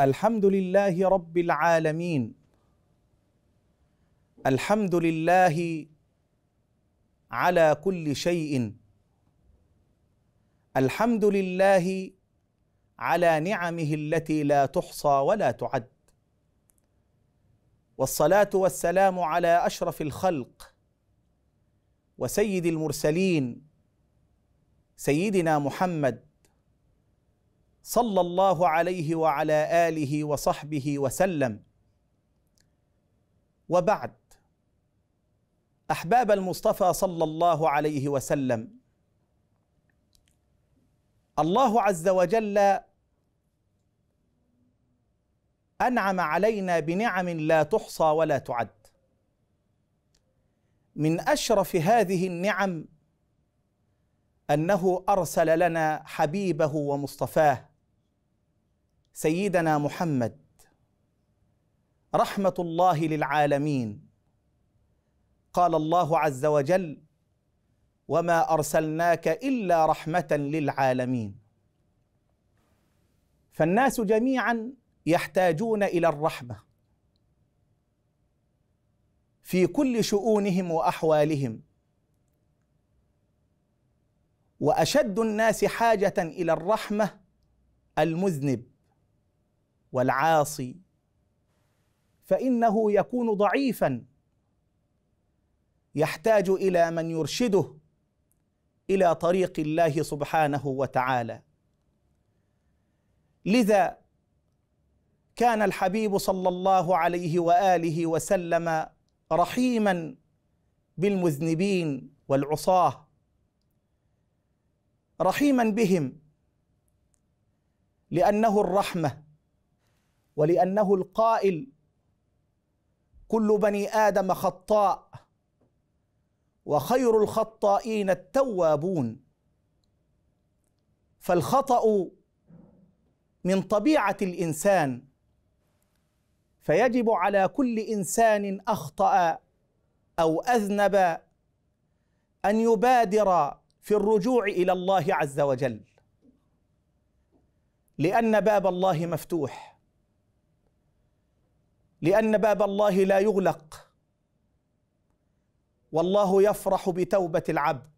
الحمد لله رب العالمين الحمد لله على كل شيء الحمد لله على نعمه التي لا تحصى ولا تعد والصلاه والسلام على اشرف الخلق وسيد المرسلين سيدنا محمد صلى الله عليه وعلى اله وصحبه وسلم وبعد احباب المصطفى صلى الله عليه وسلم الله عز وجل انعم علينا بنعم لا تحصى ولا تعد من اشرف هذه النعم انه ارسل لنا حبيبه ومصطفاه سيدنا محمد رحمه الله للعالمين قال الله عز وجل وما ارسلناك الا رحمه للعالمين فالناس جميعا يحتاجون الى الرحمه في كل شؤونهم واحوالهم واشد الناس حاجه الى الرحمه المذنب والعاصي فانه يكون ضعيفا يحتاج الى من يرشده الى طريق الله سبحانه وتعالى لذا كان الحبيب صلى الله عليه واله وسلم رحيما بالمذنبين والعصاه رحيما بهم لانه الرحمه ولأنه القائل كل بني آدم خطاء وخير الخطائين التوابون فالخطأ من طبيعة الإنسان فيجب على كل إنسان أخطأ أو أذنب أن يبادر في الرجوع إلى الله عز وجل لأن باب الله مفتوح لان باب الله لا يغلق والله يفرح بتوبه العبد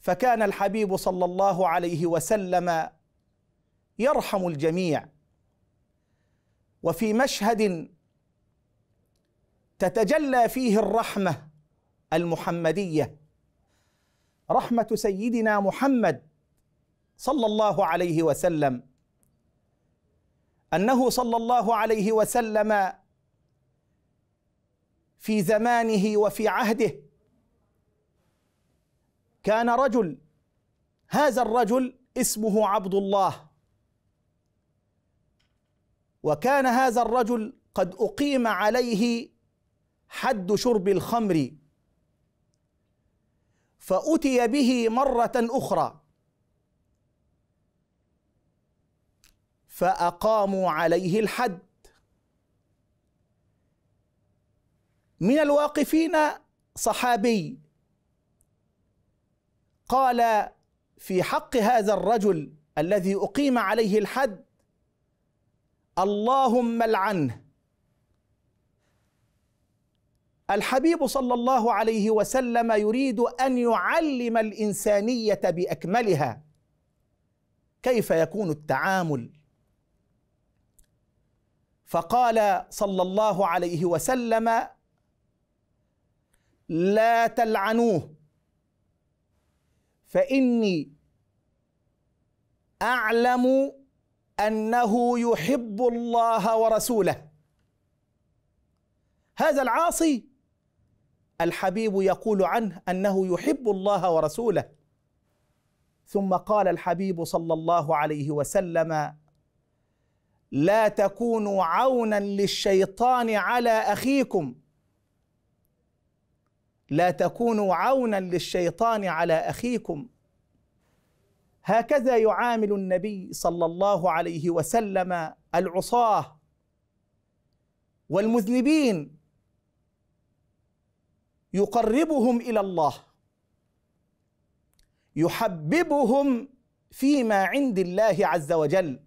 فكان الحبيب صلى الله عليه وسلم يرحم الجميع وفي مشهد تتجلى فيه الرحمه المحمديه رحمه سيدنا محمد صلى الله عليه وسلم انه صلى الله عليه وسلم في زمانه وفي عهده كان رجل هذا الرجل اسمه عبد الله وكان هذا الرجل قد اقيم عليه حد شرب الخمر فاتي به مره اخرى فأقاموا عليه الحد من الواقفين صحابي قال في حق هذا الرجل الذي أقيم عليه الحد اللهم العنه الحبيب صلى الله عليه وسلم يريد ان يعلم الانسانيه باكملها كيف يكون التعامل فقال صلى الله عليه وسلم لا تلعنوه فاني اعلم انه يحب الله ورسوله هذا العاصي الحبيب يقول عنه انه يحب الله ورسوله ثم قال الحبيب صلى الله عليه وسلم لا تكونوا عونا للشيطان على اخيكم لا تكونوا عونا للشيطان على اخيكم هكذا يعامل النبي صلى الله عليه وسلم العصاه والمذنبين يقربهم الى الله يحببهم فيما عند الله عز وجل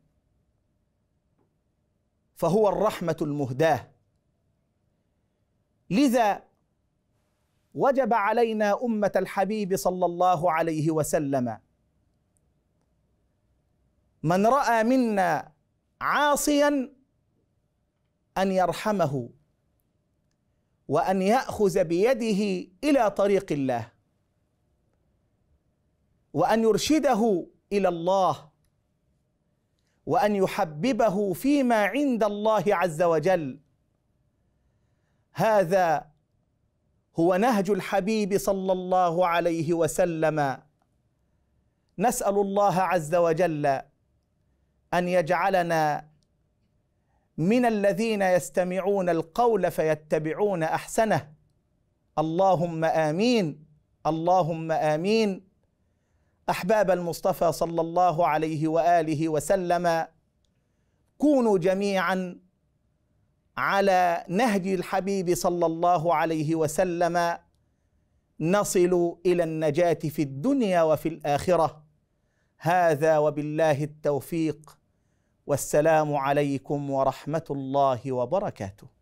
فهو الرحمه المهداه لذا وجب علينا امه الحبيب صلى الله عليه وسلم من راى منا عاصيا ان يرحمه وان ياخذ بيده الى طريق الله وان يرشده الى الله وان يحببه فيما عند الله عز وجل هذا هو نهج الحبيب صلى الله عليه وسلم نسال الله عز وجل ان يجعلنا من الذين يستمعون القول فيتبعون احسنه اللهم امين اللهم امين احباب المصطفى صلى الله عليه واله وسلم كونوا جميعا على نهج الحبيب صلى الله عليه وسلم نصل الى النجاه في الدنيا وفي الاخره هذا وبالله التوفيق والسلام عليكم ورحمه الله وبركاته